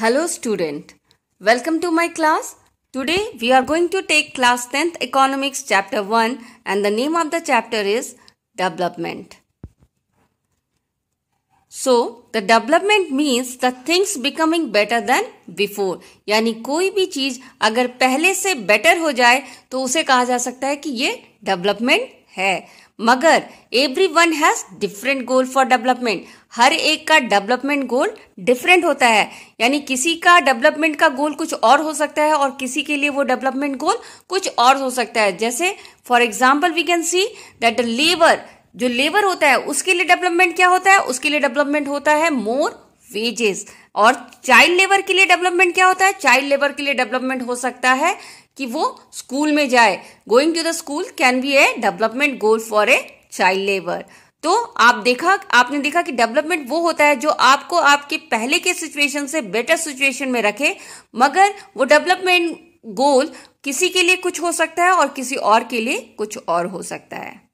Hello student welcome to my class today we are going to take class tenth economics chapter one and the name of the chapter is development so the development means the things becoming better than before यानी कोई भी चीज अगर पहले से better हो जाए तो उसे कहा जा सकता है कि ये डेवलपमेंट है मगर every one has different goal for development हर एक का डेवलपमेंट गोल डिफरेंट होता है यानी किसी का डेवलपमेंट का गोल कुछ और हो सकता है और किसी के लिए वो डेवलपमेंट गोल कुछ और हो सकता है जैसे for example we can see that labour जो लेबर होता है उसके लिए डेवलपमेंट क्या होता है उसके लिए डेवलपमेंट होता है मोर वेजेस और चाइल्ड लेबर के लिए डेवलपमेंट क्या होता है चाइल्ड लेबर के लिए डेवलपमेंट हो सकता है कि वो स्कूल में जाए going to the school can be a development goal for a child labour तो आप देखा आपने देखा कि डेवलपमेंट वो होता है जो आपको आपके पहले के सिचुएशन से बेटर सिचुएशन में रखे मगर वो डेवलपमेंट गोल किसी के लिए कुछ हो सकता है और किसी और के लिए कुछ और हो सकता है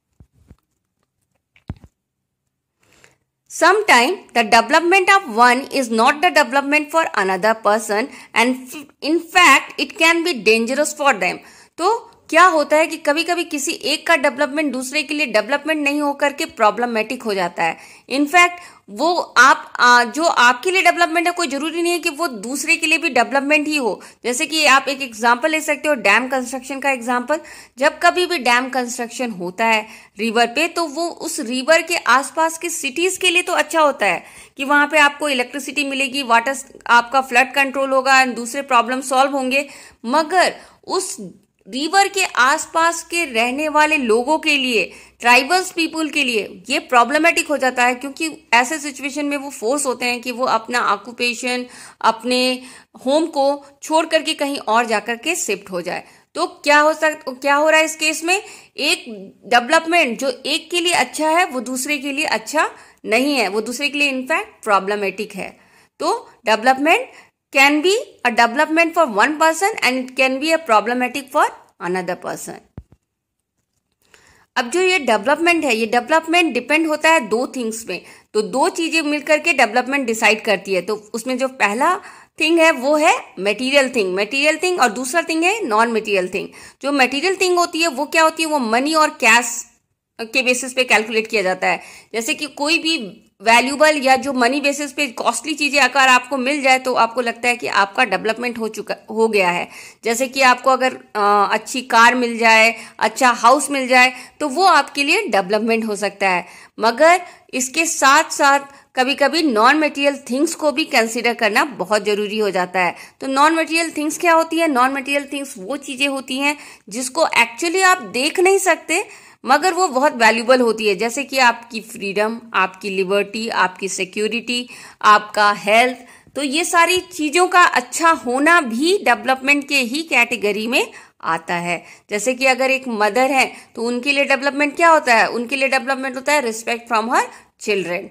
Sometimes the development of one is not the development for another person and in fact it can be dangerous for them. तो क्या होता है कि कभी कभी किसी एक का डेवलपमेंट दूसरे के लिए डेवलपमेंट नहीं होकर के प्रॉब्लमेटिक हो जाता है इनफैक्ट वो आप आ, जो आपके लिए डेवलपमेंट है कोई जरूरी नहीं है कि वो दूसरे के लिए भी डेवलपमेंट ही हो जैसे कि आप एक एग्जांपल ले सकते हो डैम कंस्ट्रक्शन का एग्जांपल जब कभी भी डैम कंस्ट्रक्शन होता है रिवर पे तो वो उस रिवर के आसपास के सिटीज के लिए तो अच्छा होता है कि वहां पे आपको इलेक्ट्रिसिटी मिलेगी वाटर आपका फ्लड कंट्रोल होगा दूसरे प्रॉब्लम सॉल्व होंगे मगर उस रिवर के आसपास के रहने वाले लोगों के लिए ट्राइबल्स पीपल के लिए ये प्रॉब्लमेटिक हो जाता है क्योंकि ऐसे सिचुएशन में वो फोर्स होते हैं कि वो अपना ऑक्यूपेशन अपने होम को छोड़ करके कहीं और जाकर के शिफ्ट हो जाए तो क्या हो सकता क्या हो रहा है इस केस में एक डेवलपमेंट जो एक के लिए अच्छा है वो दूसरे के लिए अच्छा नहीं है वो दूसरे के लिए इनफैक्ट प्रॉब्लमेटिक है तो development can be a development for one person and it can be a problematic for another person. अब जो ये डेवलपमेंट है ये डेवलपमेंट डिपेंड होता है दो थिंग्स में तो दो चीजें मिलकर के डेवलपमेंट डिसाइड करती है तो उसमें जो पहला थिंग है वो है मटेरियल थिंग मटेरियल थिंग और दूसरा थिंग है नॉन मटेरियल थिंग जो मटेरियल थिंग होती है वो क्या होती है वो मनी और कैश के बेसिस पे कैलकुलेट किया जाता है जैसे कि कोई भी वैल्यूबल या जो मनी बेसिस पे कॉस्टली चीज़ें अगर आपको मिल जाए तो आपको लगता है कि आपका डेवलपमेंट हो चुका हो गया है जैसे कि आपको अगर आ, अच्छी कार मिल जाए अच्छा हाउस मिल जाए तो वो आपके लिए डेवलपमेंट हो सकता है मगर इसके साथ साथ कभी कभी नॉन मटेरियल थिंग्स को भी कंसिडर करना बहुत ज़रूरी हो जाता है तो नॉन मटेरियल थिंग्स क्या होती है नॉन मटेरियल थिंग्स वो चीज़ें होती हैं जिसको एक्चुअली आप देख नहीं सकते मगर वो बहुत वैल्यूबल होती है जैसे कि आपकी फ्रीडम आपकी लिबर्टी आपकी सिक्योरिटी आपका हेल्थ तो ये सारी चीज़ों का अच्छा होना भी डेवलपमेंट के ही कैटेगरी में आता है जैसे कि अगर एक मदर है तो उनके लिए डेवलपमेंट क्या होता है उनके लिए डेवलपमेंट होता है रिस्पेक्ट फ्रॉम हर चिल्ड्रेन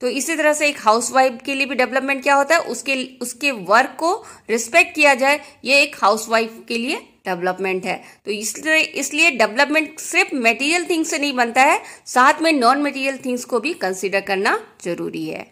तो इसी तरह से एक हाउसवाइफ के लिए भी डेवलपमेंट क्या होता है उसके उसके वर्क को रिस्पेक्ट किया जाए ये एक हाउसवाइफ के लिए डेवलपमेंट है तो इसलिए इसलिए डेवलपमेंट सिर्फ मटेरियल थिंग्स से नहीं बनता है साथ में नॉन मटेरियल थिंग्स को भी कंसिडर करना जरूरी है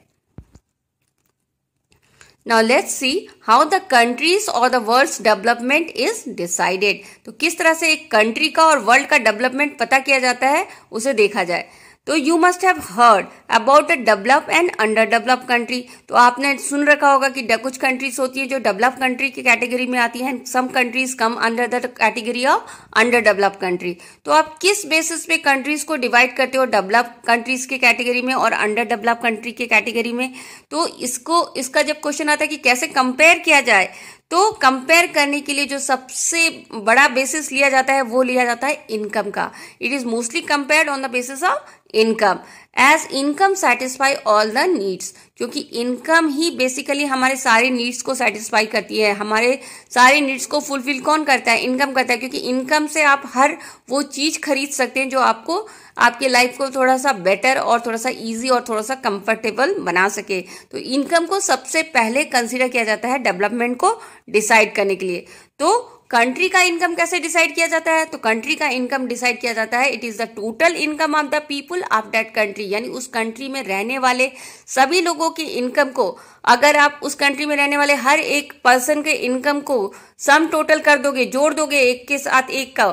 now let's see how the countries और the world development is decided तो किस तरह से एक कंट्री का और वर्ल्ड का डेवलपमेंट पता किया जाता है उसे देखा जाए तो you must have heard about a develop and under develop country तो आपने सुन रखा होगा कि कुछ कंट्रीज होती है जो डेवलप कंट्री की कैटेगरी में आती हैं some countries come under the category of under develop country तो आप किस बेसिस पे कंट्रीज को डिवाइड करते हो डेवलप कंट्रीज के कैटेगरी में और अंडर डेवलप कंट्री के कैटेगरी में तो इसको इसका जब क्वेश्चन आता है कि कैसे कंपेयर किया जाए तो कंपेयर करने के लिए जो सबसे बड़ा बेसिस लिया जाता है वो लिया जाता है इनकम का it is mostly compared on the basis of income as income satisfy all the needs क्योंकि इनकम ही बेसिकली हमारे सारे नीड्स को सेटिस्फाई करती है हमारे सारे नीड्स को फुलफिल कौन करता है इनकम करता है क्योंकि इनकम से आप हर वो चीज़ खरीद सकते हैं जो आपको आपके लाइफ को थोड़ा सा बेटर और थोड़ा सा इजी और थोड़ा सा कंफर्टेबल बना सके तो इनकम को सबसे पहले कंसिडर किया जाता है डेवलपमेंट को डिसाइड करने के लिए तो कंट्री का इनकम कैसे डिसाइड किया जाता है तो कंट्री का इनकम डिसाइड किया जाता है it is the total income of the people of that country यानी उस कंट्री में रहने वाले सभी लोगों की इनकम को अगर आप उस कंट्री में रहने वाले हर एक पर्सन के इनकम को सम टोटल कर दोगे जोड़ दोगे एक के साथ एक का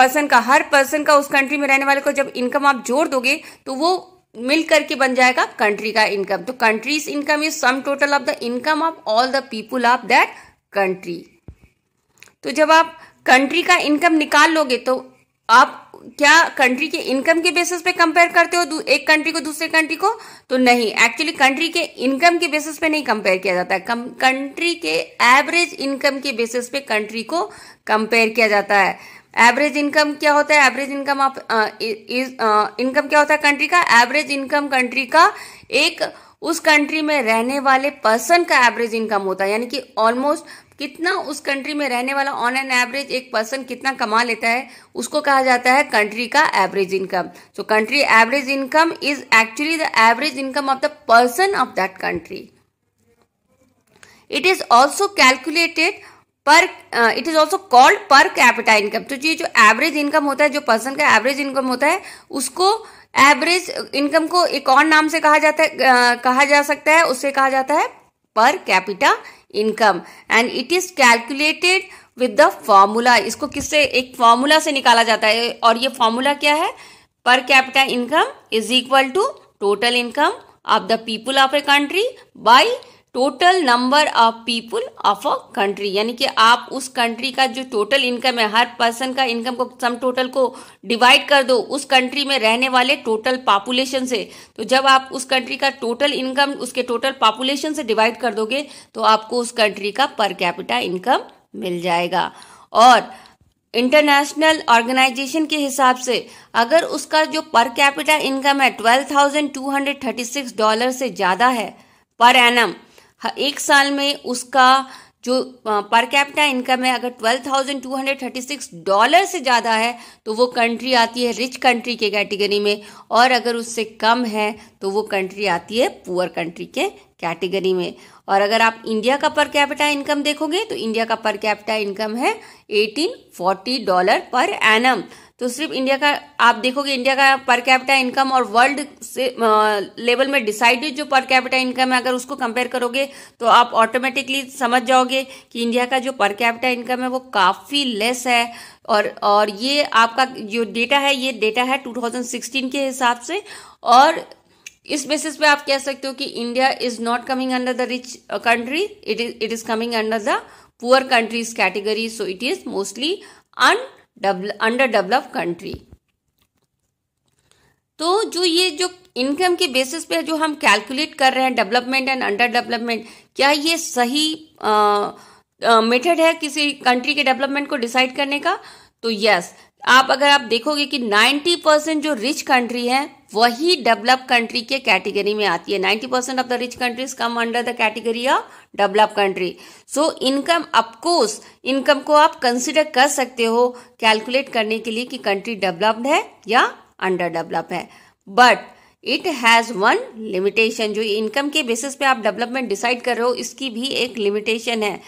पर्सन का हर पर्सन का उस कंट्री में रहने वाले को जब इनकम आप जोड़ दोगे तो वो मिल करके बन जाएगा कंट्री का इनकम तो countries income is sum total of the income of all the people of that country तो जब आप कंट्री का इनकम निकाल लोगे तो आप क्या कंट्री के इनकम के बेसिस पे कंपेयर करते हो एक कंट्री को दूसरे कंट्री को तो नहीं एक्चुअली कंट्री के इनकम के बेसिस पे नहीं कंपेयर किया जाता है कंट्री के एवरेज इनकम के बेसिस पे कंट्री को कंपेयर किया जाता है एवरेज इनकम क्या होता है एवरेज इनकम आप इनकम क्या होता है कंट्री का एवरेज इनकम कंट्री का एक उस कंट्री में रहने वाले पर्सन का एवरेज इनकम होता है यानी कि ऑलमोस्ट कितना उस कंट्री में रहने वाला ऑन एन एवरेज एक पर्सन कितना कमा लेता है उसको कहा जाता है कंट्री का average income so country average income is actually the average income of the person of that country it is also calculated per it is also called per capita income तो ये जो एवरेज इनकम होता है जो person का average income होता है उसको एवरेज इनकम को एक और नाम से कहा जाता है uh, कहा जा सकता है उससे कहा जाता है per capita income and it is calculated with the formula इसको किससे एक फॉर्मूला से निकाला जाता है और ये फॉर्मूला क्या है per capita income is equal to total income of the people of a country by total number of people of a country यानी कि आप उस कंट्री का जो टोटल इनकम है हर पर्सन का इनकम को सम टोटल को डिवाइड कर दो उस कंट्री में रहने वाले टोटल पॉपुलेशन से तो जब आप उस कंट्री का टोटल इनकम उसके टोटल पॉपुलेशन से डिवाइड कर दोगे तो आपको उस कंट्री का पर कैपिटा इनकम मिल जाएगा और इंटरनेशनल ऑर्गेनाइजेशन के हिसाब से अगर उसका जो पर कैपिटा इनकम है twelve thousand two hundred thirty six dollar से ज़्यादा है पर एनम हाँ, एक साल में उसका जो पर कैपिटा इनकम है अगर twelve thousand two hundred thirty six dollar से ज़्यादा है तो वो कंट्री आती है रिच कंट्री के कैटेगरी में और अगर उससे कम है तो वो कंट्री आती है पुअर कंट्री के कैटेगरी में और अगर आप इंडिया का पर कैपिटा इनकम देखोगे तो इंडिया का पर कैपिटा इनकम है 1840 डॉलर पर एनम तो सिर्फ इंडिया का आप देखोगे इंडिया का पर कैपिटा इनकम और वर्ल्ड से लेवल में डिसाइडेड जो पर कैपिटा इनकम है अगर उसको कंपेयर करोगे तो आप ऑटोमेटिकली समझ जाओगे कि इंडिया का जो पर कैपिटा इनकम है वो काफ़ी लेस है और और ये आपका जो डेटा है ये डेटा है 2016 के हिसाब से और इस बेसिस पे आप कह सकते हो कि India is not coming under the rich country it is it is coming under the poor countries category so it is mostly under develop country तो जो ये जो इनकम के बेसिस पे जो हम कैलकुलेट कर रहे हैं डेवलपमेंट एंड अंडर डेवलपमेंट क्या ये सही मेथड uh, uh, है किसी कंट्री के डेवलपमेंट को डिसाइड करने का तो यस yes, आप अगर आप देखोगे कि 90 परसेंट जो रिच कंट्री है वही डेवलप कंट्री के कैटेगरी में आती है ninety percent of the rich countries come under the category of develop country so income of course income को आप कंसिडर कर सकते हो कैलकुलेट करने के लिए कि कंट्री डेवलप्ड है या अंडर डेवलप है but it has one limitation जो इनकम के बेसिस पे आप डेवलपमेंट डिसाइड कर रहे हो इसकी भी एक लिमिटेशन है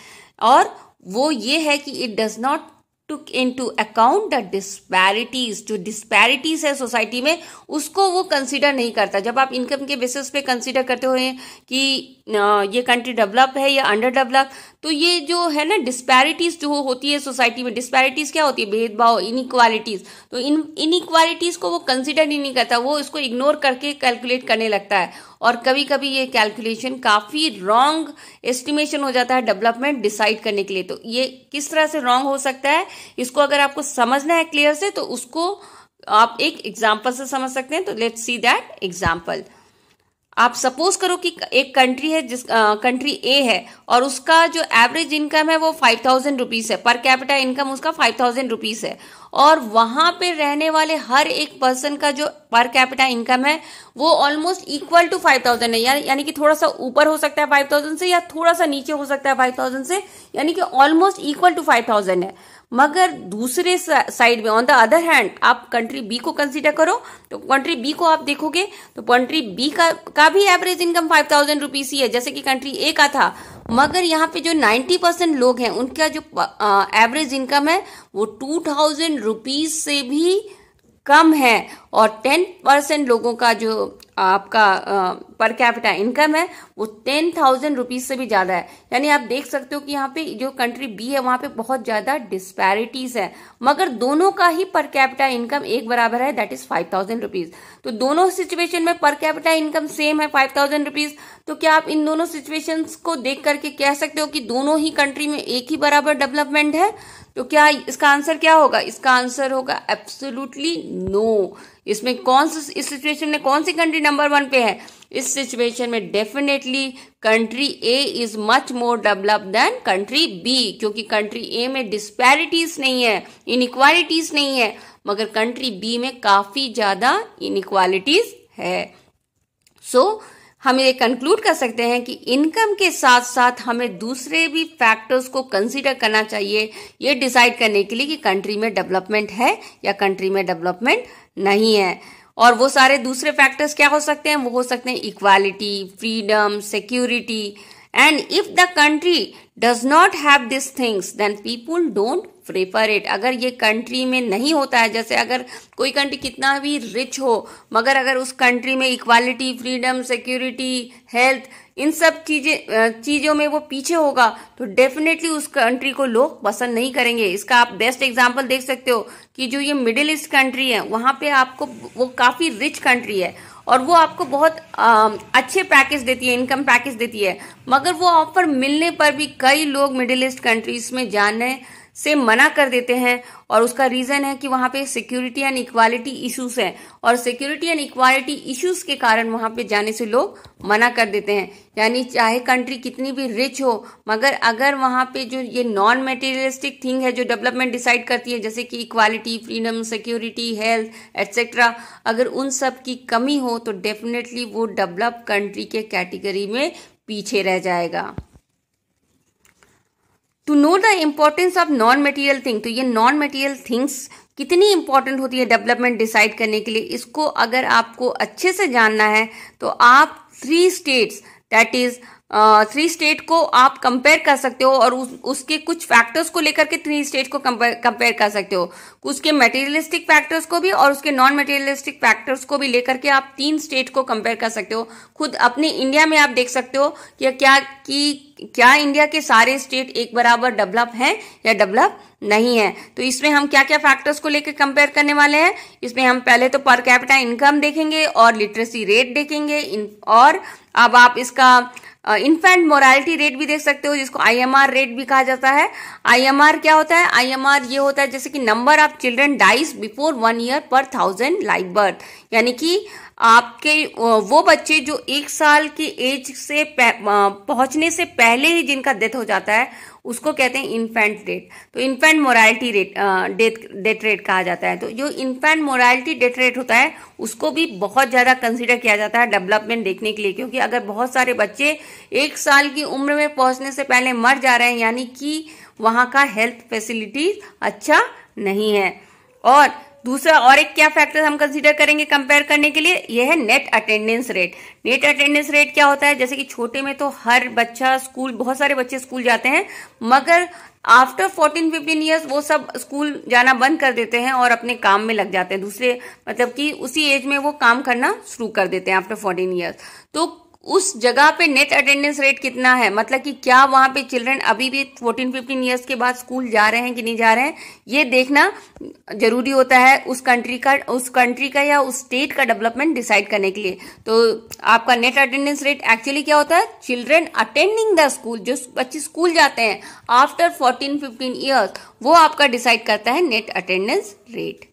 और वो ये है कि it does not took to account the disparities जो डिस्पैरिटीज है सोसाइटी में उसको वो कंसिडर नहीं करता जब आप इनकम के बेसिस पे कंसिडर करते हुए कि ये कंट्री डेवलप है या अंडर डेवलप तो ये जो है ना डिस्पैरिटीज जो होती है सोसाइटी में डिस्पैरिटीज क्या होती है भेदभाव इनक्वालिटीज तो इन इनक्वालिटीज को वो कंसिडर ही नहीं करता वो इसको इग्नोर करके कैलकुलेट करने लगता है और कभी कभी ये कैलकुलेशन काफ़ी रॉन्ग एस्टिमेशन हो जाता है डेवलपमेंट डिसाइड करने के लिए तो ये किस तरह से रॉन्ग हो सकता है इसको अगर आपको समझना है क्लियर से तो उसको आप एक एग्जाम्पल से समझ सकते हैं तो लेट्स सी दैट एग्जाम्पल आप सपोज करो कि एक कंट्री है जिस कंट्री ए है और उसका जो एवरेज इनकम है वो फाइव थाउजेंड रुपीज़ है पर कैपिटा इनकम उसका फाइव थाउजेंड रुपीज़ है और वहां पे रहने वाले हर एक पर्सन का जो पर कैपिटा इनकम है वो almost equal to five thousand है या, यानी कि थोड़ा सा ऊपर हो सकता है फाइव थाउजेंड से या थोड़ा सा नीचे हो सकता है फाइव थाउजेंड से यानी कि almost equal to five thousand है मगर दूसरे साइड में ऑन द अदर हैंड आप कंट्री बी को कंसीडर करो तो कंट्री बी को आप देखोगे तो कंट्री बी का का भी average income five thousand rupees ही है जैसे कि कंट्री ए का था मगर यहाँ पे जो नाइन्टी परसेंट लोग हैं उनका जो एवरेज इनकम है वो टू थाउजेंड रुपीज से भी कम है और टेन परसेंट लोगों का जो आपका पर कैपिटा इनकम है वो टेन थाउजेंड रुपीज से भी ज़्यादा है यानी आप देख सकते हो कि यहाँ पे जो कंट्री बी है वहां पे बहुत ज़्यादा डिस्पैरिटीज है मगर दोनों का ही पर कैपिटा इनकम एक बराबर है that is five thousand rupees तो दोनों सिचुएशन में पर कैपिटा इनकम सेम है फाइव थाउजेंड रुपीज तो क्या आप इन दोनों सिचुएशन को देख करके कह सकते हो कि दोनों ही कंट्री में एक ही बराबर डेवलपमेंट है तो क्या इसका आंसर क्या होगा इसका आंसर होगा एब्सोल्युटली नो no. इसमें कौन सी इस सिचुएशन में कौन सी कंट्री नंबर वन पे है इस सिचुएशन में definitely country A is much more develop than country B क्योंकि कंट्री ए में डिस्पैरिटीज नहीं है इनक्वालिटीज नहीं है मगर कंट्री बी में काफी ज्यादा इनक्वालिटीज है सो so, हम ये कंक्लूड कर सकते हैं कि इनकम के साथ साथ हमें दूसरे भी फैक्टर्स को कंसीडर करना चाहिए ये डिसाइड करने के लिए कि कंट्री में डेवलपमेंट है या कंट्री में डेवलपमेंट नहीं है और वो सारे दूसरे फैक्टर्स क्या हो सकते हैं वो हो सकते हैं equality freedom security and if the country does not have this things then people don't prefer it अगर ये कंट्री में नहीं होता है जैसे अगर कोई कंट्री कितना भी रिच हो मगर अगर उस कंट्री में इक्वालिटी फ्रीडम सिक्योरिटी हेल्थ इन सब चीजें चीजों में वो पीछे होगा तो डेफिनेटली उस कंट्री को लोग पसंद नहीं करेंगे इसका आप बेस्ट एग्जाम्पल देख सकते हो कि जो ये मिडिल ईस्ट कंट्री है वहां पे आपको वो काफी रिच कंट्री है और वो आपको बहुत आ, अच्छे पैकेज देती है इनकम पैकेज देती है मगर वो ऑफर मिलने पर भी कई लोग मिडिल ईस्ट कंट्रीज में जाने से मना कर देते हैं और उसका रीजन है कि वहां पे सिक्योरिटी एंड इक्वालिटी इश्यूज है और सिक्योरिटी एंड इक्वालिटी इश्यूज के कारण वहां पे जाने से लोग मना कर देते हैं यानी चाहे कंट्री कितनी भी रिच हो मगर अगर वहां पे जो ये नॉन मेटेरियलिस्टिक थिंग है जो डेवलपमेंट डिसाइड करती है जैसे कि equality freedom security health etcetera अगर उन सब की कमी हो तो डेफिनेटली वो डेवलप कंट्री के कैटेगरी में पीछे रह जाएगा to know the importance of non material thing तो ये नॉन मटेरियल थिंग्स कितनी इंपॉर्टेंट होती है डेवलपमेंट डिसाइड करने के लिए इसको अगर आपको अच्छे से जानना है तो आप three states that is three state को आप कंपेयर कर सकते हो और उस, उसके कुछ फैक्टर्स को लेकर के थ्री स्टेट को कंपेयर कर सकते हो उसके मटेरियलिस्टिक फैक्टर्स को भी और उसके नॉन मटेरियलिस्टिक फैक्टर्स को भी लेकर के आप तीन स्टेट को कंपेयर कर सकते हो खुद अपने इंडिया में आप देख सकते हो कि क्या कि क्या इंडिया के सारे स्टेट एक बराबर डेवलप हैं या डेवलप नहीं है तो इसमें हम क्या क्या फैक्टर्स को लेकर कंपेयर करने वाले हैं इसमें हम पहले तो पर कैपिटा इनकम देखेंगे और लिटरेसी रेट देखेंगे और अब आप इसका इन्फेंट मोरालिटी रेट भी देख सकते हो जिसको आईएमआर रेट भी कहा जाता है आईएमआर क्या होता है आईएमआर ये होता है जैसे कि number of children dies before one year per thousand live birth यानी कि आपके वो बच्चे जो एक साल की एज से पहुंचने से पहले ही जिनका डेथ हो जाता है उसको कहते हैं इन्फेंट डेट तो infant morality rate death death rate कहा जाता है तो जो इन्फेंट मोरालिटी डेथ रेट होता है उसको भी बहुत ज़्यादा कंसिडर किया जाता है डेवलपमेंट देखने के लिए क्योंकि अगर बहुत सारे बच्चे एक साल की उम्र में पहुंचने से पहले मर जा रहे हैं यानी कि वहाँ का हेल्थ फैसिलिटीज अच्छा नहीं है और दूसरा और एक क्या फैक्टर हम कंसीडर करेंगे कंपेयर करने के लिए यह है net attendance rate net attendance rate क्या होता है जैसे कि छोटे में तो हर बच्चा स्कूल बहुत सारे बच्चे स्कूल जाते हैं मगर आफ्टर फोर्टीन फिफ्टीन ईयर्स वो सब स्कूल जाना बंद कर देते हैं और अपने काम में लग जाते हैं दूसरे मतलब कि उसी एज में वो काम करना शुरू कर देते हैं आफ्टर फोर्टीन ईयर्स तो उस जगह पे नेट अटेंडेंस रेट कितना है मतलब कि क्या वहाँ पे चिल्ड्रन अभी भी 14 15 इयर्स के बाद स्कूल जा रहे हैं कि नहीं जा रहे हैं ये देखना जरूरी होता है उस कंट्री का उस कंट्री का या उस स्टेट का डेवलपमेंट डिसाइड करने के लिए तो आपका नेट अटेंडेंस रेट एक्चुअली क्या होता है चिल्ड्रेन अटेंडिंग द स्कूल जो बच्चे स्कूल जाते हैं आफ्टर फोर्टीन फिफ्टीन ईयर्स वो आपका डिसाइड करता है नेट अटेंडेंस रेट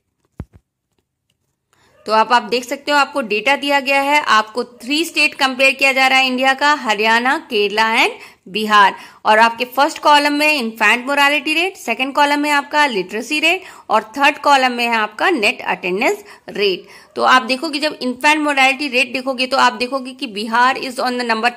तो आप आप देख सकते हो आपको डेटा दिया गया है आपको थ्री स्टेट कंपेयर किया जा रहा है इंडिया का हरियाणा केरला एंड बिहार और आपके फर्स्ट कॉलम में infant morality rate second column में आपका लिटरेसी रेट और थर्ड कॉलम में है आपका नेट अटेंडेंस रेट तो आप देखोगे जब इन्फेंट मोरालिटी रेट देखोगे तो आप देखोगे कि Bihar is on the number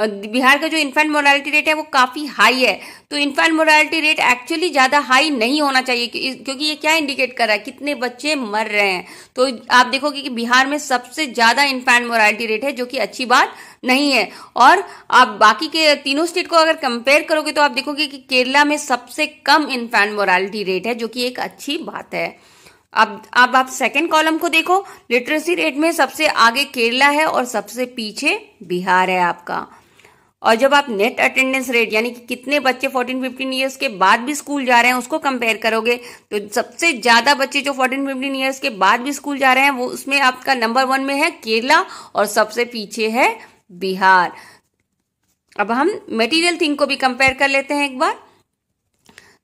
Bihar का जो इन्फेंट मोरालिटी रेट है वो काफ़ी हाई है तो इन्फेंट मोरालिटी रेट एक्चुअली ज़्यादा हाई नहीं होना चाहिए क्योंकि ये क्या इंडिकेट कर रहा है कितने बच्चे मर रहे हैं तो आप देखोगे कि बिहार में सबसे ज़्यादा इन्फेंट मोरालिटी रेट है जो कि अच्छी बात नहीं है और आप बाकी के तीनों स्टेट को अगर कंपेयर करोगे तो आप देखोगे कि केरला में सबसे कम इन्फेंट मोरालिटी रेट है जो कि एक अच्छी बात है अब अब आप सेकेंड कॉलम को देखो लिटरेसी रेट में सबसे आगे केरला है और सबसे पीछे बिहार है आपका और जब आप नेट अटेंडेंस रेट यानी कि कितने बच्चे 14 15 इयर्स के बाद भी स्कूल जा रहे हैं उसको कंपेयर करोगे तो सबसे ज्यादा बच्चे जो 14 15 इयर्स के बाद भी स्कूल जा रहे हैं वो उसमें आपका नंबर वन में है केरला और सबसे पीछे है बिहार अब हम मेटीरियल थिंग को भी कंपेयर कर लेते हैं एक बार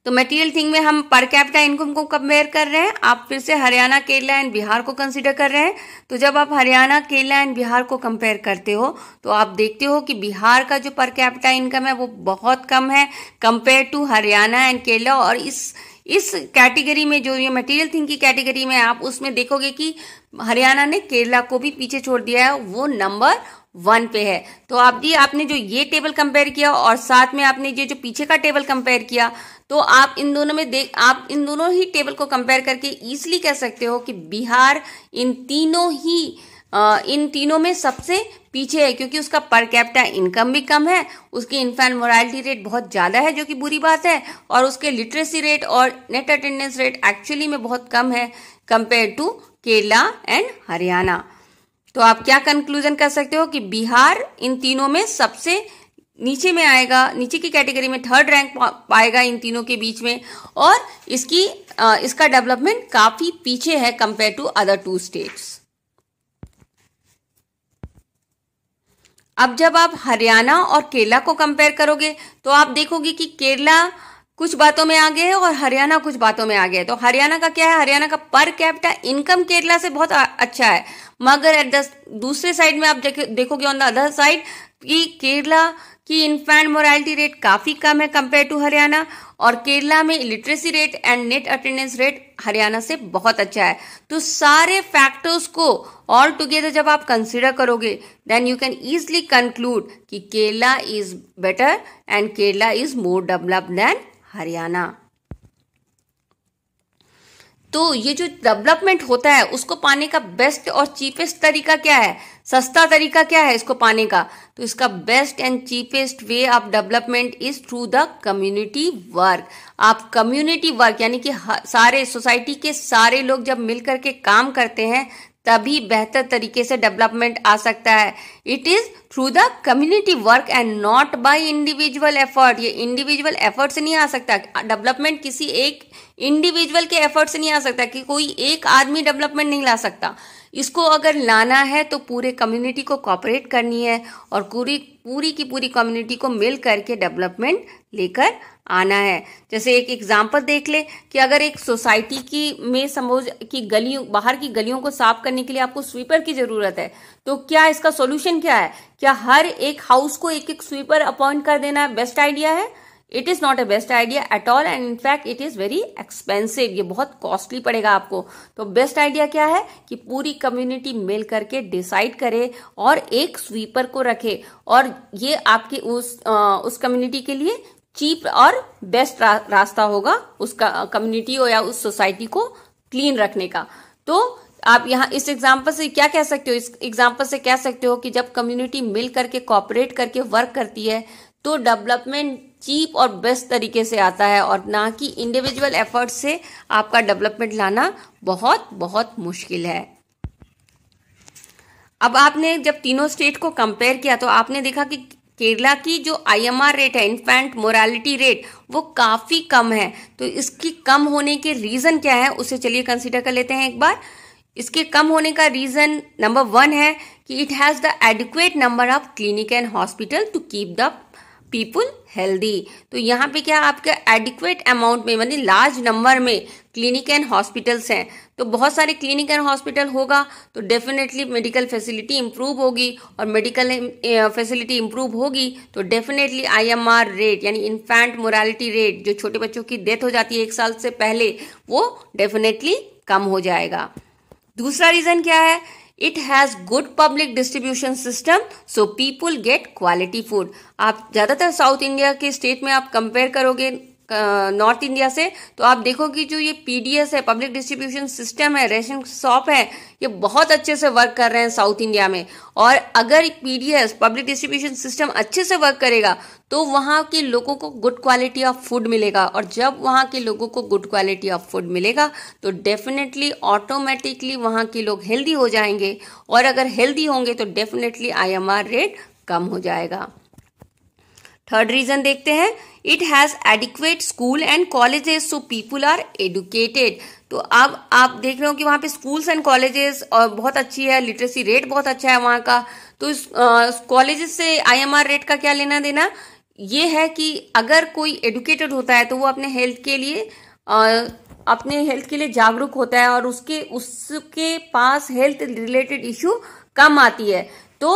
तो मटेरियल थिंग में हम पर कैपिटा इनकम को कंपेयर कर रहे हैं आप फिर से हरियाणा केरला एंड बिहार को कंसिडर कर रहे हैं तो जब आप हरियाणा केरला एंड बिहार को कंपेयर करते हो तो आप देखते हो कि बिहार का जो पर कैपिटा इनकम है वो बहुत कम है compare to Haryana and Kerala और इस इस कैटेगरी में जो ये मटेरियल थिंग की कैटेगरी में आप उसमें देखोगे कि हरियाणा ने केरला को भी पीछे छोड़ दिया है वो नंबर वन पे है तो आप जी आपने जो ये टेबल कंपेयर किया और साथ में आपने ये जो पीछे का टेबल कंपेयर किया तो आप इन दोनों में देख आप इन दोनों ही टेबल को कंपेयर करके ईजिली कह सकते हो कि बिहार इन तीनों ही इन तीनों में सबसे पीछे है क्योंकि उसका पर कैपिटा इनकम भी कम है उसकी इन्फेंट मोरालिटी रेट बहुत ज़्यादा है जो कि बुरी बात है और उसके लिटरेसी रेट और नेट अटेंडेंस रेट एक्चुअली में बहुत कम है compare to Kerala and Haryana तो आप क्या कंक्लूजन कर सकते हो कि बिहार इन तीनों में सबसे नीचे में आएगा नीचे की कैटेगरी में थर्ड रैंक पाएगा इन तीनों के बीच में और इसकी इसका डेवलपमेंट काफ़ी पीछे है compare to other two states अब जब आप हरियाणा और केरला को कंपेयर करोगे तो आप देखोगे कि केरला कुछ बातों में आगे है और हरियाणा कुछ बातों में आगे है तो हरियाणा का क्या है हरियाणा का पर कैपिटा इनकम केरला से बहुत अच्छा है मगर एट द दूसरे साइड में आप देखोगे ऑन द अदर साइड कि केरला कि इन्फेंट मोरालिटी रेट काफ़ी कम है कंपेयर टू हरियाणा और केरला में literacy rate and net attendance rate Haryana से बहुत अच्छा है तो सारे फैक्टर्स को ऑल टुगेदर जब आप कंसिडर करोगे then you can easily conclude कि Kerala is better and Kerala is more developed than Haryana तो ये जो डेवलपमेंट होता है उसको पाने का बेस्ट और चीपेस्ट तरीका क्या है सस्ता तरीका क्या है इसको पाने का तो इसका best and cheapest way of development is through the community work आप कम्युनिटी वर्क यानी कि सारे सोसाइटी के सारे लोग जब मिल करके काम करते हैं तभी बेहतर तरीके से डेवलपमेंट आ सकता है it is through the community work and not by individual effort ये इंडिविजुअल एफर्ट से नहीं आ सकता डेवलपमेंट किसी एक इंडिविजुअल के एफर्ट से नहीं आ सकता कि कोई एक आदमी डेवलपमेंट नहीं ला सकता इसको अगर लाना है तो पूरे कम्युनिटी को कॉपरेट करनी है और पूरी पूरी की पूरी कम्युनिटी को मिल करके डेवलपमेंट लेकर आना है जैसे एक एग्जाम्पल देख ले कि अगर एक सोसाइटी की में समोज की गलियों बाहर की गलियों को साफ करने के लिए आपको स्वीपर की ज़रूरत है तो क्या इसका सोल्यूशन क्या है क्या हर एक हाउस को एक एक स्वीपर अपॉइंट कर देना बेस्ट आइडिया है it is not a best idea at all and in fact it is very expensive ये बहुत कॉस्टली पड़ेगा आपको तो बेस्ट आइडिया क्या है कि पूरी कम्युनिटी मिल करके डिसाइड करे और एक स्वीपर को रखे और ये आपके उस आ, उस कम्युनिटी के लिए चीप और बेस्ट रा, रास्ता होगा उस कम्युनिटी हो या उस सोसाइटी को क्लीन रखने का तो आप यहाँ इस एग्जाम्पल से क्या कह सकते हो इस एग्जाम्पल से कह सकते हो कि जब कम्युनिटी मिल करके कॉपरेट करके वर्क करती है तो डेवलपमेंट चीप और बेस्ट तरीके से आता है और ना कि इंडिविजुअल एफर्ट से आपका डेवलपमेंट लाना बहुत बहुत मुश्किल है अब आपने जब तीनों स्टेट को कंपेयर किया तो आपने देखा कि केरला की जो आईएमआर रेट है इन्फेंट मोरालिटी रेट वो काफ़ी कम है तो इसकी कम होने के रीज़न क्या है उसे चलिए कंसिडर कर लेते हैं एक बार इसके कम होने का रीज़न नंबर वन है कि it has the adequate number of clinic and hospital to keep the people healthy तो यहाँ पे क्या आपके एडिक्वेट अमाउंट में यानी लार्ज नंबर में क्लिनिक एंड हॉस्पिटल्स हैं तो बहुत सारे क्लिनिक एंड हॉस्पिटल होगा तो डेफिनेटली मेडिकल फैसिलिटी इम्प्रूव होगी और मेडिकल फैसिलिटी इम्प्रूव होगी तो डेफिनेटली आईएमआर रेट यानी इन्फेंट मोरालिटी रेट जो छोटे बच्चों की डेथ हो जाती है एक साल से पहले वो डेफिनेटली कम हो जाएगा दूसरा रीज़न क्या है it has good public distribution system so people get quality food आप ज़्यादातर साउथ इंडिया के स्टेट में आप कंपेयर करोगे नॉर्थ इंडिया से तो आप देखो कि जो ये पीडीएस है पब्लिक डिस्ट्रीब्यूशन सिस्टम है रेशन शॉप है ये बहुत अच्छे से वर्क कर रहे हैं साउथ इंडिया में और अगर पीडीएस पब्लिक डिस्ट्रीब्यूशन सिस्टम अच्छे से वर्क करेगा तो वहाँ के लोगों को गुड क्वालिटी ऑफ फूड मिलेगा और जब वहाँ के लोगों को गुड क्वालिटी ऑफ फूड मिलेगा तो डेफिनेटली ऑटोमेटिकली वहाँ के लोग हेल्दी हो जाएंगे और अगर हेल्दी होंगे तो डेफिनेटली आई रेट कम हो जाएगा थर्ड रीजन देखते हैं it has adequate school and colleges so people are educated तो अब आप देख रहे हो कि वहाँ पे स्कूल्स एंड कॉलेजेस बहुत अच्छी है लिटरेसी रेट बहुत अच्छा है वहाँ का तो इस कॉलेजेस से आईएमआर रेट का क्या लेना देना ये है कि अगर कोई एडुकेटेड होता है तो वो अपने हेल्थ के लिए आ, अपने हेल्थ के लिए जागरूक होता है और उसके उसके पास हेल्थ रिलेटेड इश्यू कम आती है तो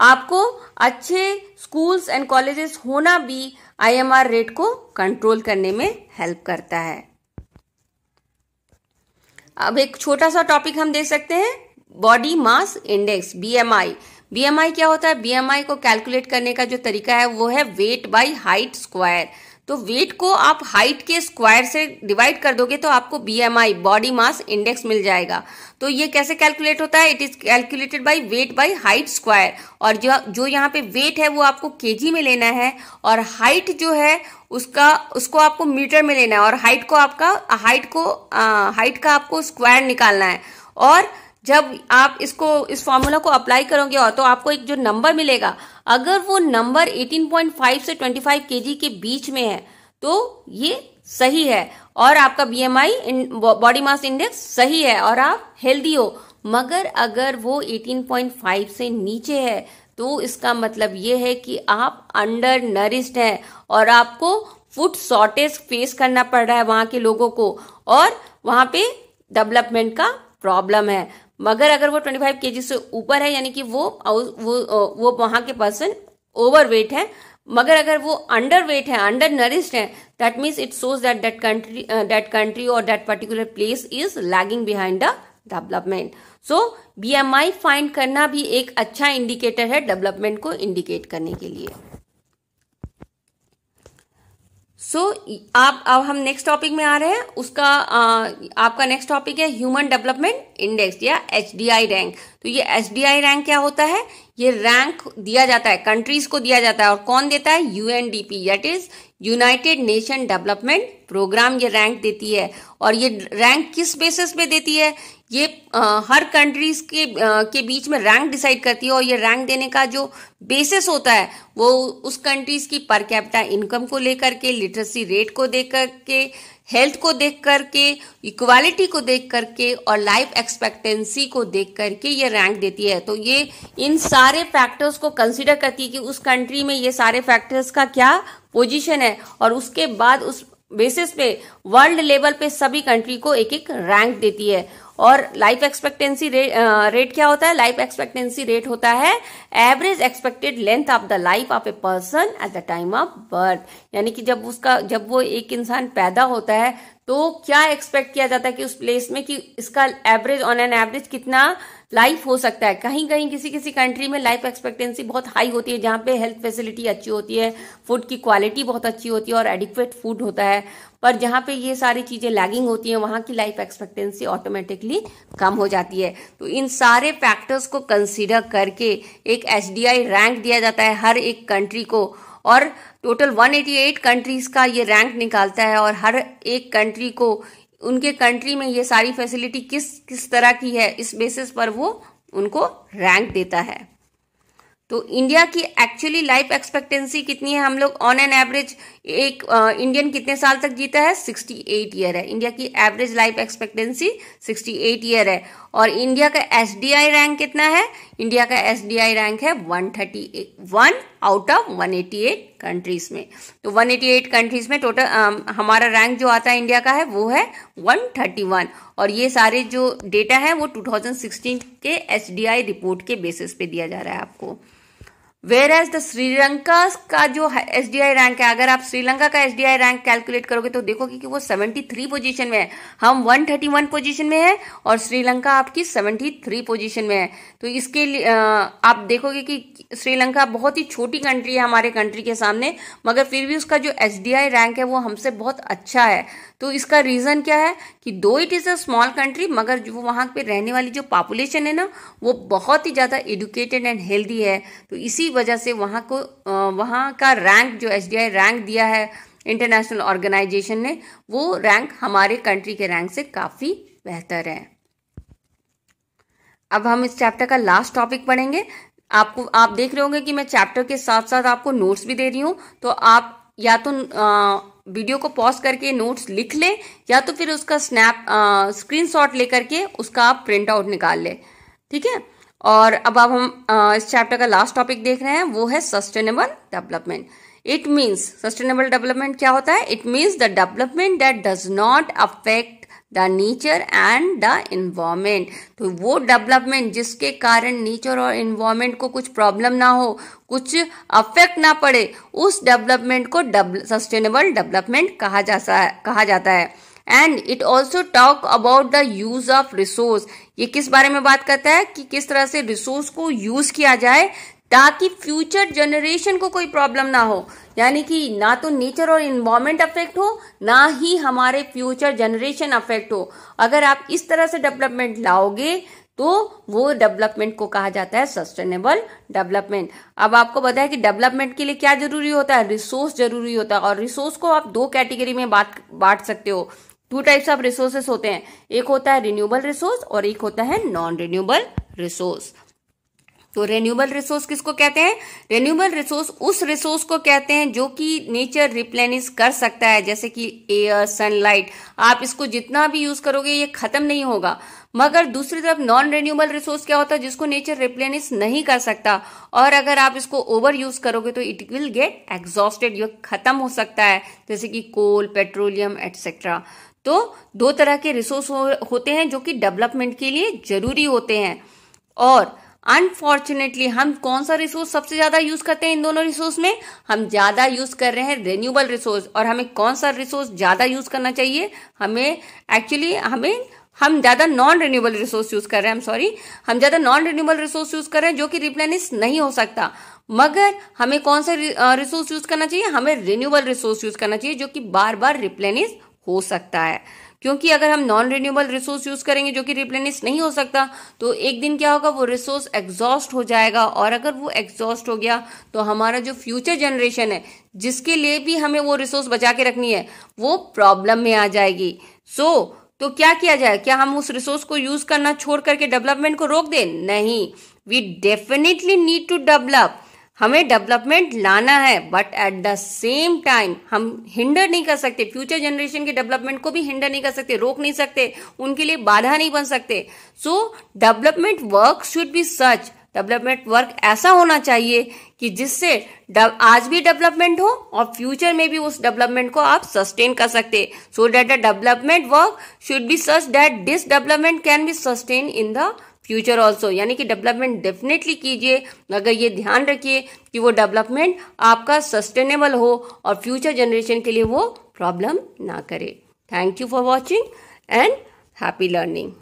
आपको अच्छे स्कूल्स एंड कॉलेजेस होना भी आईएमआर रेट को कंट्रोल करने में हेल्प करता है अब एक छोटा सा टॉपिक हम देख सकते हैं body mass index BMI BMI क्या होता है बीएमआई को कैलकुलेट करने का जो तरीका है वो है वेट बाय हाइट स्क्वायर तो वेट को आप हाइट के स्क्वायर से डिवाइड कर दोगे तो आपको बीएमआई बॉडी मास इंडेक्स मिल जाएगा तो ये कैसे कैलकुलेट होता है it is calculated by weight by height square और जो जो यहाँ पे वेट है वो आपको केजी में लेना है और हाइट जो है उसका उसको आपको मीटर में लेना है और हाइट को आपका हाइट को हाइट का आपको स्क्वायर निकालना है और जब आप इसको इस फॉर्मूला को अप्लाई करोगे और तो आपको एक जो नंबर मिलेगा अगर वो नंबर 18.5 से 25 केजी के बीच में है तो ये सही है और आपका बीएमआई बॉडी मास इंडेक्स सही है और आप हेल्दी हो मगर अगर वो 18.5 से नीचे है तो इसका मतलब ये है कि आप अंडर नरिस्ड हैं और आपको फूड शॉर्टेज फेस करना पड़ रहा है वहां के लोगों को और वहां पे डेवलपमेंट का प्रॉब्लम है मगर अगर वो ट्वेंटी फाइव के से ऊपर है यानी कि वो वो वो वहाँ के पर्सन ओवर वेट है मगर अगर वो अंडर वेट है अंडर नरिस्ड है that means it shows that that country that country और that particular place is lagging behind the development so I find करना भी एक अच्छा इंडिकेटर है डेवलपमेंट को इंडिकेट करने के लिए सो so, आप अब हम नेक्स्ट टॉपिक में आ रहे हैं उसका आ, आपका नेक्स्ट टॉपिक है ह्यूमन डेवलपमेंट इंडेक्स या एच रैंक तो ये एच रैंक क्या होता है ये रैंक दिया जाता है कंट्रीज को दिया जाता है और कौन देता है UNDP that is United Nation development program ये रैंक देती है और ये रैंक किस बेसिस पे देती है ये हर कंट्रीज़ के के बीच में रैंक डिसाइड करती है और ये रैंक देने का जो बेसिस होता है वो उस कंट्रीज़ की पर कैपिटा इनकम को लेकर के लिटरेसी रेट को देख करके हेल्थ को देख करके इक्वालिटी को देख करके और लाइफ एक्सपेक्टेंसी को देख करके ये रैंक देती है तो ये इन सारे फैक्टर्स को कंसिडर करती है कि उस कंट्री में ये सारे फैक्टर्स का क्या पोजिशन है और उसके बाद उस बेसिस पे वर्ल्ड लेवल पे सभी कंट्री को एक एक रैंक देती है और लाइफ एक्सपेक्टेंसी रेट क्या होता है लाइफ एक्सपेक्टेंसी रेट होता है average expected length of the life of a person at the time of birth यानी कि जब उसका जब वो एक इंसान पैदा होता है तो क्या एक्सपेक्ट किया जाता है कि उस प्लेस में कि इसका एवरेज ऑन एन एवरेज कितना लाइफ हो सकता है कहीं कहीं किसी किसी कंट्री में लाइफ एक्सपेक्टेंसी बहुत हाई होती है जहाँ पे हेल्थ फैसिलिटी अच्छी होती है फूड की क्वालिटी बहुत अच्छी होती है और एडिक्वेट फूड होता है पर जहाँ पे ये सारी चीज़ें लैगिंग होती हैं वहाँ की लाइफ एक्सपेक्टेंसी ऑटोमेटिकली कम हो जाती है तो इन सारे फैक्टर्स को कंसिडर करके एक एच रैंक दिया जाता है हर एक कंट्री को और टोटल 188 कंट्रीज का ये रैंक निकालता है और हर एक कंट्री को उनके कंट्री में ये सारी फैसिलिटी किस किस तरह की है इस बेसिस पर वो उनको रैंक देता है तो इंडिया की एक्चुअली लाइफ एक्सपेक्टेंसी कितनी है हम लोग ऑन एन एवरेज एक इंडियन कितने साल तक जीता है 68 ईयर है इंडिया की एवरेज लाइफ एक्सपेक्टेंसी 68 ईयर है और इंडिया का एस रैंक कितना है इंडिया का एस रैंक है 131 आउट ऑफ 188 कंट्रीज में तो 188 कंट्रीज में टोटल um, हमारा रैंक जो आता है इंडिया का है वो है 131 और ये सारे जो डेटा है वो 2016 के एस रिपोर्ट के बेसिस पे दिया जा रहा है आपको वेयर एज द श्रीलंका का जो एस डी आई रैंक है अगर आप श्रीलंका का S D I rank calculate करोगे तो देखोगे कि वो सेवेंटी थ्री पोजिशन में है हम वन थर्टी वन पोजिशन में है और श्रीलंका आपकी सेवेंटी थ्री पोजिशन में है तो इसके लिए आप देखोगे कि श्रीलंका बहुत ही छोटी कंट्री है हमारे कंट्री के सामने मगर फिर भी उसका जो एस डी आई रैंक है वो हमसे बहुत अच्छा है तो इसका रीज़न क्या है कि though it is a small country मगर जो वहां पे रहने वाली जो पॉपुलेशन है ना वो बहुत ही ज़्यादा एडुकेटेड एंड हेल्दी है तो इसी वजह से वहाँ को वहाँ का रैंक जो एस रैंक दिया है इंटरनेशनल ऑर्गेनाइजेशन ने वो रैंक हमारे कंट्री के रैंक से काफ़ी बेहतर है अब हम इस चैप्टर का लास्ट टॉपिक पढ़ेंगे आपको आप देख रहे होंगे कि मैं चैप्टर के साथ साथ आपको नोट्स भी दे रही हूँ तो आप या तो आ, वीडियो को पॉज करके नोट्स लिख लें या तो फिर उसका स्नैप स्क्रीनशॉट लेकर के उसका आप प्रिंट आउट निकाल लें ठीक है और अब अब हम इस चैप्टर का लास्ट टॉपिक देख रहे हैं वो है sustainable development it means sustainable development क्या होता है it means the development that does not affect the nature and the environment तो वो डेवलपमेंट जिसके कारण नेचर और इन्वायरमेंट को कुछ प्रॉब्लम ना हो कुछ अफेक्ट ना पड़े उस डेवलपमेंट को सस्टेनेबल डेवलपमेंट कहा जाता है कहा जाता है and it also talk about the use of resource ये किस बारे में बात करता है कि किस तरह से रिसोर्स को यूज किया जाए ताकि फ्यूचर जनरेशन को कोई प्रॉब्लम ना हो यानी कि ना तो नेचर और इन्वायरमेंट अफेक्ट हो ना ही हमारे फ्यूचर जनरेशन अफेक्ट हो अगर आप इस तरह से डेवलपमेंट लाओगे तो वो डेवलपमेंट को कहा जाता है सस्टेनेबल डेवलपमेंट अब आपको पता है कि डेवलपमेंट के लिए क्या जरूरी होता है रिसोर्स जरूरी होता है और रिसोर्स को आप दो कैटेगरी में बांट सकते हो टू टाइप्स ऑफ रिसोर्सेस होते हैं एक होता है रिन्यूएबल रिसोर्स और एक होता है नॉन रिन्यूएबल रिसोर्स तो रेन्यूएबल रिसोर्स किसको कहते हैं रेन्यूएबल रिसोर्स उस रिसोर्स को कहते हैं जो कि नेचर रिप्लेनिश कर सकता है जैसे कि एयर सनलाइट आप इसको जितना भी यूज करोगे ये खत्म नहीं होगा मगर दूसरी तरफ नॉन रिन्यूएबल रिसोर्स क्या होता है जिसको नेचर रिप्लेनिश नहीं कर सकता और अगर आप इसको ओवर यूज करोगे तो इट विल गेट एग्जॉस्टेड ये खत्म हो सकता है जैसे कि कोल पेट्रोलियम एटसेट्रा तो दो तरह के रिसोर्स हो, होते हैं जो कि डेवलपमेंट के लिए जरूरी होते हैं और अनफॉर्चुनेटली हम कौन सा रिसोर्स सबसे ज्यादा यूज करते हैं इन दोनों रिसोर्स में हम ज्यादा यूज कर रहे हैं रेन्यूबल रिसोर्स और हमें कौन सा रिसोर्स ज्यादा यूज करना चाहिए हमें एक्चुअली हमें हम ज्यादा नॉन रिन्यूएबल रिसोर्स यूज कर रहे हैं हम सॉरी हम ज्यादा नॉन रिन्यूएबल रिसोर्स यूज कर रहे हैं जो कि रिप्लेनिश नहीं हो सकता मगर हमें कौन सा रिसोर्स यूज करना चाहिए हमें रिन्यूएबल रिसोर्स यूज करना चाहिए जो कि बार बार रिप्लेनिश हो सकता है क्योंकि अगर हम नॉन रिन्यूएबल रिसोर्स यूज करेंगे जो कि रिप्लेनिश नहीं हो सकता तो एक दिन क्या होगा वो रिसोर्स एग्जॉस्ट हो जाएगा और अगर वो एग्जॉस्ट हो गया तो हमारा जो फ्यूचर जनरेशन है जिसके लिए भी हमें वो रिसोर्स बचा के रखनी है वो प्रॉब्लम में आ जाएगी सो so, तो क्या किया जाए क्या हम उस रिसोर्स को यूज करना छोड़ करके डेवलपमेंट को रोक दें नहीं we definitely need to develop हमें डेवलपमेंट लाना है but at the same time हम हिंडर नहीं कर सकते फ्यूचर जनरेशन के डेवलपमेंट को भी हिंडर नहीं कर सकते रोक नहीं सकते उनके लिए बाधा नहीं बन सकते so development work should be such development work ऐसा होना चाहिए कि जिससे आज भी डेवलपमेंट हो और फ्यूचर में भी उस डेवलपमेंट को आप सस्टेन कर सकते so that the development work should be such that this development can be sustain in the future also यानी कि डेवलपमेंट डेफिनेटली कीजिए अगर ये ध्यान रखिए कि वो डेवलपमेंट आपका सस्टेनेबल हो और फ्यूचर जनरेशन के लिए वो प्रॉब्लम ना करे thank you for watching and happy learning